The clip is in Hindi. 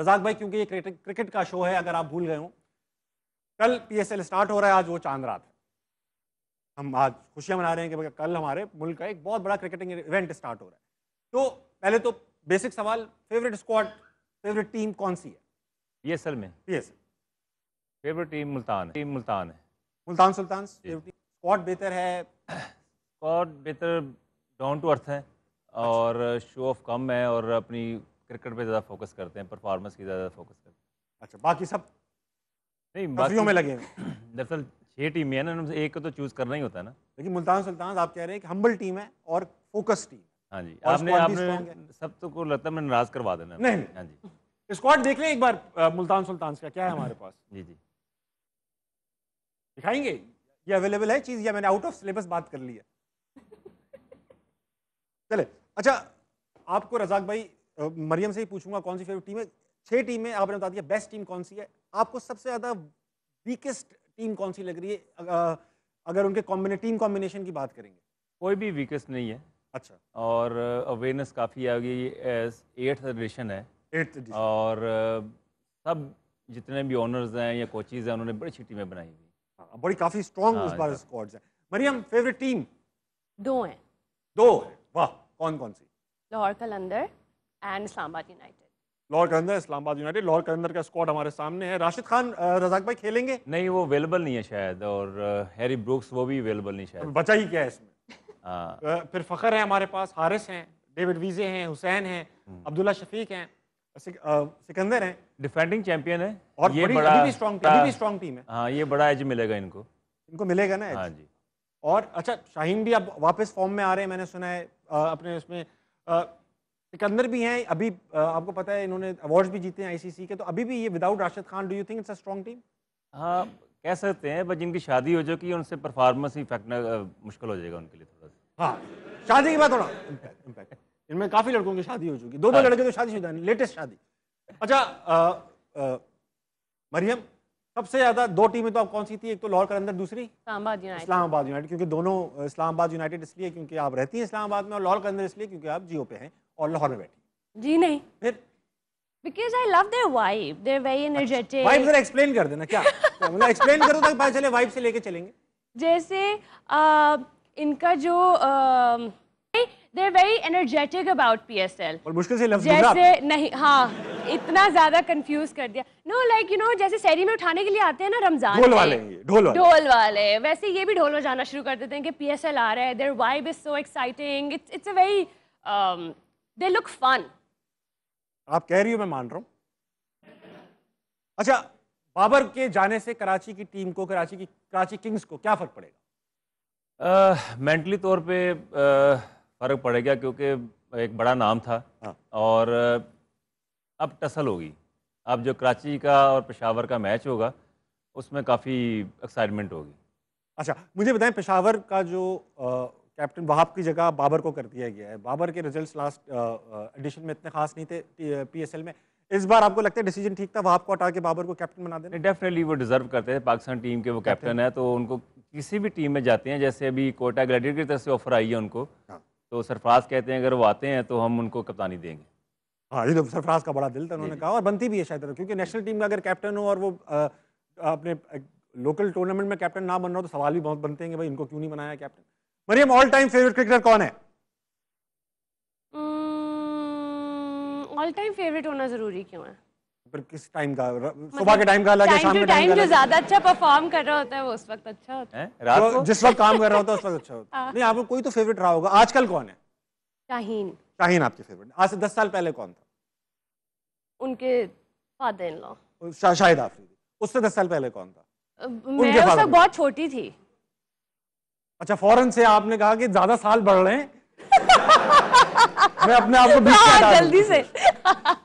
रजाक भाई क्योंकि ये क्रिकेट का शो है अगर आप भूल गए हो कल पीएसएल स्टार्ट हो रहा है आज वो चांद रात है हम आज खुशियां मना रहे हैं कि कल हमारे मुल्क का एक बहुत बड़ा क्रिकेटिंग इवेंट स्टार्ट हो रहा है तो पहले तो बेसिक सवाल फेवरेट स्क्वाड फेवरेट टीम कौन सी है पी एस एल में P L favourite team Multan है टीम मुल्तान है मुल्तान सुल्तान स्क्वाड बेहतर है स्क्वाड बेहतर डाउन टू अर्थ है अच्छा। और शो ऑफ कम है और अपनी क्रिकेट पे ज़्यादा फोकस करते हैं परफॉर्मेंस की ज़्यादा फोकस करते हैं अच्छा बाकी सब नहीं बाकी में लगे दरअसल छः टीमें हैं ना उनमें से एक को तो चूज़ करना ही होता है ना लेकिन मुल्तान सुल्तान आप कह रहे हैं कि हम्बल टीम है और फोकस टीम हाँ जी आपने आपने सब तो को लगता है मैं नाराज करवा देना नहीं हाँ जी स्क्वाड तो देख लें एक बार मुल्तान सुल्तान का क्या है हमारे पास जी जी दिखाएंगे ये अवेलेबल है चीज़ या मैंने आउट ऑफ सिलेबस बात कर ली है चले अच्छा आपको रजाक भाई मरियम से ही पूछूंगा कौन सी फेवरेट टीम है छह टीम में आपने बता दिया बेस्ट टीम कौन सी है आपको सबसे ज़्यादा वीकेस्ट टीम कौन सी लग रही है अगर उनके कॉम्बिने टीम कॉम्बिनेशन की बात करेंगे कोई भी वीकेस्ट नहीं है अच्छा और अवेयरनेस काफ़ी आ गई एट्थ एडिशन है एट्थ और सब जितने भी ऑनर्स हैं या कोचिज हैं उन्होंने बड़ी अच्छी टीमें बनाई हुई हाँ, बड़ी काफ़ी स्ट्रॉन्ग हाँ, उस बार स्कॉड्स हैं मरियम फेवरेट टीम दो हैं दो वाह कौन कौन सी Lahore Qalandar and Islamabad United Lahore Qalandar Islamabad United Lahore Qalandar का स्क्वाड हमारे सामने है राशिद खान रजाक भाई खेलेंगे नहीं वो अवेलेबल नहीं है शायद और हैरी ब्रूक्स वो भी अवेलेबल नहीं शायद बचा ही क्या है इसमें हाँ। फिर फ़खर है हमारे पास हारिस हैं डेविड वीजे हैं हुसैन हैं हम्म। अब्दुल्ला शफीक हैं सिकंदर हैं डिफेंडिंग चैंपियन है और ये बड़ा अभी भी स्ट्रॉन्ग टीम भी स्ट्रॉन्ग टीम है हाँ ये बड़ा एज मिलेगा इनको इनको मिलेगा ना हाँ जी और अच्छा शाहीन भी अब वापस फॉर्म में आ रहे हैं मैंने सुना है अपने उसमें सिकंदर भी हैं अभी आपको पता है इन्होंने अवार्ड्स भी जीते हैं आईसीसी के तो अभी भी ये without Rashid Khan do you think it's a strong team हाँ कह सकते हैं बट जिनकी शादी हो चुकी है उनसे परफॉर्मेंस ही फैक्ट मुश्किल हो जाएगा उनके लिए थोड़ा सा हाँ शादी के बाद थोड़ा इम्पैक्ट इनमें काफ़ी लड़कों की शादी हो चुकी दो दो हाँ। लड़के तो शादी शुदा लेटेस्ट शादी अच्छा मरियम सबसे ज़्यादा दो टीमें तो आप कौन सी थी एक तो लाहौर कलंदर दूसरी इस्लामाबाद यूनाइटेड इस्लामाबाद यूनाइटेड क्योंकि दोनों इस्लामाबाद यूनाइटेड इसलिए क्योंकि आप रहती हैं इस्लामाबाद में और लाहौर कलंदर इसलिए क्योंकि आप जियो पे हैं और लाहौर में बैठी जी नहीं फिर because I love there vibe they are very energetic vibe जरा एक्सप्लेन कर देना क्या तो मतलब एक्सप्लेन करो ताकि तो पता चले वाइब से लेके चलेंगे जैसे आ, इनका जो they are very energetic about PSL और मुश्किल से लफ्ज जैसे नहीं हां इतना ज्यादा कंफ्यूज कर दिया नो लाइक यू नो जैसे सैरी में उठाने के लिए आते हैं ना रमजान ढोल वाले ढोल वाले ढोल वाले वैसे ये भी ढोल बजाना शुरू कर देते हैं कि पीएसएल आ रहा है there vibe is so exciting it's it's a very they look fun आप कह रही हो मैं मान रहा हूं अच्छा बाबर के जाने से कराची की टीम को कराची की कराची किंग्स को क्या फर्क पड़ेगा मेंटली तौर पे फर्क पड़ेगा क्योंकि एक बड़ा नाम था हाँ। और अब टसल होगी अब जो कराची का और पेशावर का मैच होगा उसमें काफ़ी एक्साइटमेंट होगी अच्छा मुझे बताएं पेशावर का जो कैप्टन वहाब की जगह बाबर को कर दिया गया है बाबर के रिजल्ट्स लास्ट एडिशन में इतने खास नहीं थे पीएसएल में इस बार आपको लगता है डिसीजन ठीक था वहाब को हटा के बाबर को कैप्टन बना देना डेफिनेटली वो डिजर्व करते हैं पाकिस्तान टीम के वो कैप्टन है तो उनको किसी भी टीम में जाते हैं जैसे अभी कोटा ग्लेडियर की तरफ से ऑफर आई है उनको हाँ। तो सरफराज कहते हैं अगर वो आते हैं तो हम उनको कप्तानी देंगे हाँ ये तो सरफराज का बड़ा दिल था उन्होंने कहा और बनती भी है शायद क्योंकि नेशनल टीम में अगर कैप्टन हो और वो अपने लोकल टूर्नामेंट में कैप्टन ना बन रहा हो तो सवाल भी बहुत बनते हैं भाई इनको क्यों नहीं बनाया captain Maryam all time favourite cricketer कौन है ऑल टाइम फेवरेट होना जरूरी क्यों है पर किस टाइम का मतलब सुबह के टाइम का अलग है शाम के टाइम जो ज्यादा अच्छा परफॉर्म कर रहा होता है वो उस वक्त अच्छा होता है रात तो को जिस वक्त काम कर रहा होता है उस वक्त अच्छा होता है हाँ। नहीं आपको कोई तो फेवरेट रहा होगा आजकल कौन है शाहीन शाहीन आपके फेवरेट आज से 10 साल पहले कौन था उनके father in law Shahid Afridi उससे 10 साल पहले कौन था मैं उस वक्त बहुत छोटी थी अच्छा फॉरन से आपने कहा कि ज्यादा साल बढ़ रहे हैं मैं अपने आप को बीच में हाँ, जल्दी से